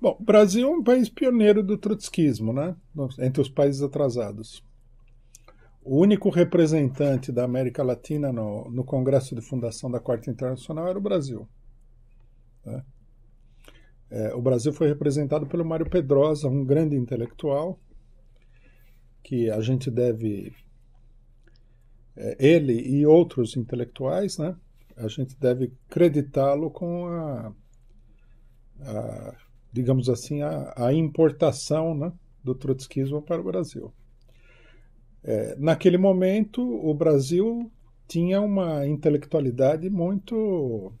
Bom, Brasil é um país pioneiro do trotskismo, né? entre os países atrasados. O único representante da América Latina no, no Congresso de Fundação da Quarta Internacional era o Brasil. Né? É, o Brasil foi representado pelo Mário Pedrosa, um grande intelectual, que a gente deve. É, ele e outros intelectuais, né? A gente deve creditá-lo com a, a digamos assim, a, a importação né, do trotskismo para o Brasil. É, naquele momento, o Brasil tinha uma intelectualidade muito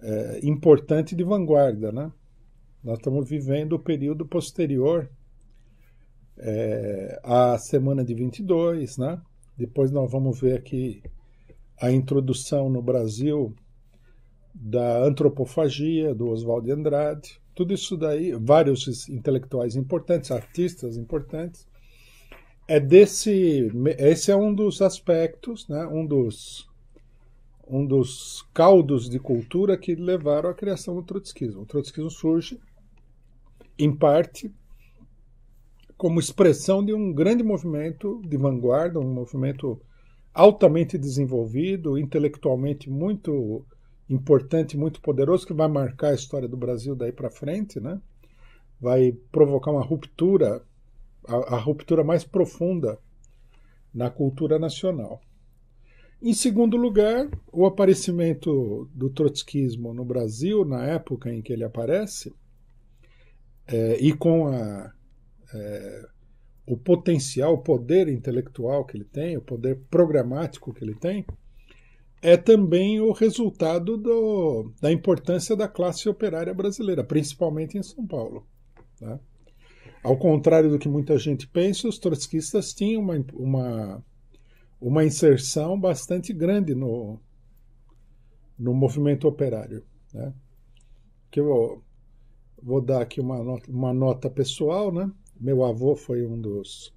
é, importante de vanguarda. Né? Nós estamos vivendo o período posterior é, à semana de 22. Né? Depois nós vamos ver aqui a introdução no Brasil da antropofagia, do Oswald de Andrade, tudo isso daí, vários intelectuais importantes, artistas importantes. É desse, esse é um dos aspectos, né, um dos um dos caldos de cultura que levaram à criação do trotskismo. O trotskismo surge em parte como expressão de um grande movimento de vanguarda, um movimento altamente desenvolvido, intelectualmente muito importante, muito poderoso, que vai marcar a história do Brasil daí para frente, né? vai provocar uma ruptura, a, a ruptura mais profunda na cultura nacional. Em segundo lugar, o aparecimento do trotskismo no Brasil, na época em que ele aparece, é, e com a, é, o potencial, o poder intelectual que ele tem, o poder programático que ele tem, é também o resultado do, da importância da classe operária brasileira, principalmente em São Paulo. Né? Ao contrário do que muita gente pensa, os trotskistas tinham uma, uma, uma inserção bastante grande no, no movimento operário. Né? Que eu vou dar aqui uma nota, uma nota pessoal. Né? Meu avô foi um dos,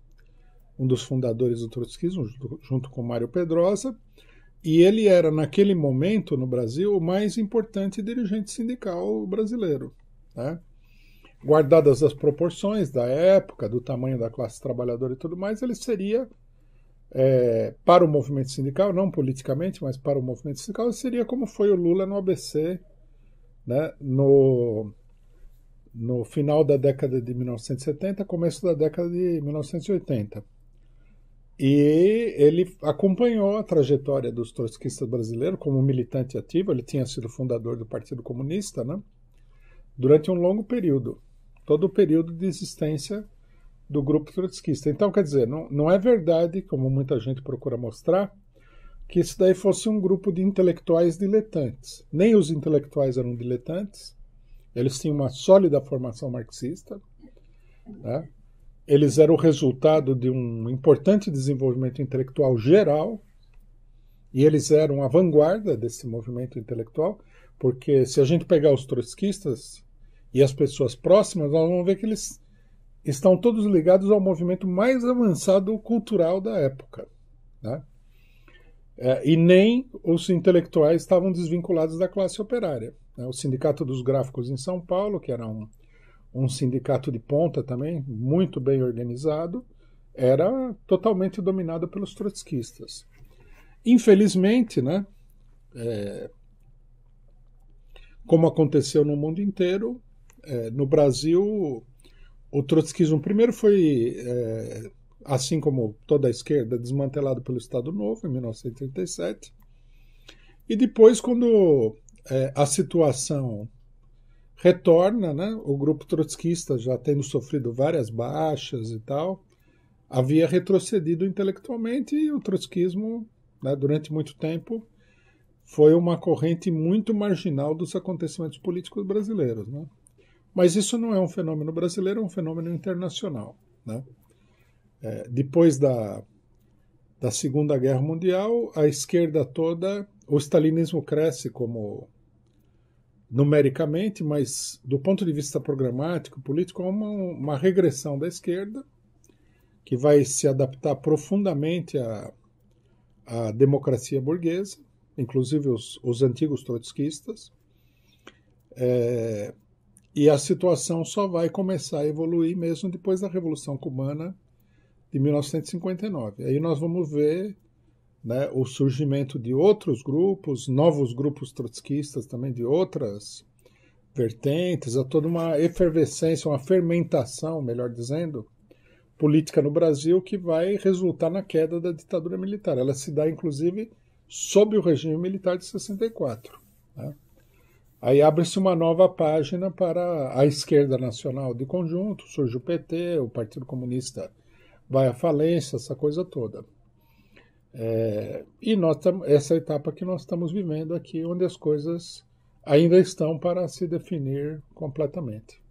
um dos fundadores do trotskismo, junto com Mário Pedrosa. E ele era, naquele momento, no Brasil, o mais importante dirigente sindical brasileiro. Né? Guardadas as proporções da época, do tamanho da classe trabalhadora e tudo mais, ele seria, é, para o movimento sindical, não politicamente, mas para o movimento sindical, seria como foi o Lula no ABC, né? no, no final da década de 1970, começo da década de 1980. E ele acompanhou a trajetória dos trotskistas brasileiros como militante ativo. Ele tinha sido fundador do Partido Comunista, né? Durante um longo período, todo o período de existência do grupo trotskista. Então, quer dizer, não, não é verdade, como muita gente procura mostrar, que isso daí fosse um grupo de intelectuais diletantes. Nem os intelectuais eram diletantes, eles tinham uma sólida formação marxista, né? eles eram o resultado de um importante desenvolvimento intelectual geral, e eles eram a vanguarda desse movimento intelectual, porque se a gente pegar os trotskistas e as pessoas próximas, nós vamos ver que eles estão todos ligados ao movimento mais avançado cultural da época. Né? É, e nem os intelectuais estavam desvinculados da classe operária. Né? O Sindicato dos Gráficos em São Paulo, que era um, um sindicato de ponta também, muito bem organizado, era totalmente dominado pelos trotskistas. Infelizmente, né, é, como aconteceu no mundo inteiro, é, no Brasil, o trotskismo primeiro foi, é, assim como toda a esquerda, desmantelado pelo Estado Novo, em 1937, e depois, quando é, a situação retorna, né? O grupo trotskista já tendo sofrido várias baixas e tal, havia retrocedido intelectualmente e o trotskismo, né, durante muito tempo, foi uma corrente muito marginal dos acontecimentos políticos brasileiros, né? Mas isso não é um fenômeno brasileiro, é um fenômeno internacional, né? É, depois da, da Segunda Guerra Mundial, a esquerda toda, o stalinismo cresce como numericamente, mas do ponto de vista programático, político, é uma, uma regressão da esquerda que vai se adaptar profundamente à, à democracia burguesa, inclusive os, os antigos trotskistas. É, e a situação só vai começar a evoluir mesmo depois da Revolução Cubana de 1959. Aí nós vamos ver né, o surgimento de outros grupos, novos grupos trotskistas também de outras vertentes, há toda uma efervescência, uma fermentação, melhor dizendo, política no Brasil que vai resultar na queda da ditadura militar. Ela se dá, inclusive, sob o regime militar de 64. Né? Aí abre-se uma nova página para a esquerda nacional de conjunto, surge o PT, o Partido Comunista vai à falência, essa coisa toda. É, e nós essa etapa que nós estamos vivendo aqui, onde as coisas ainda estão para se definir completamente.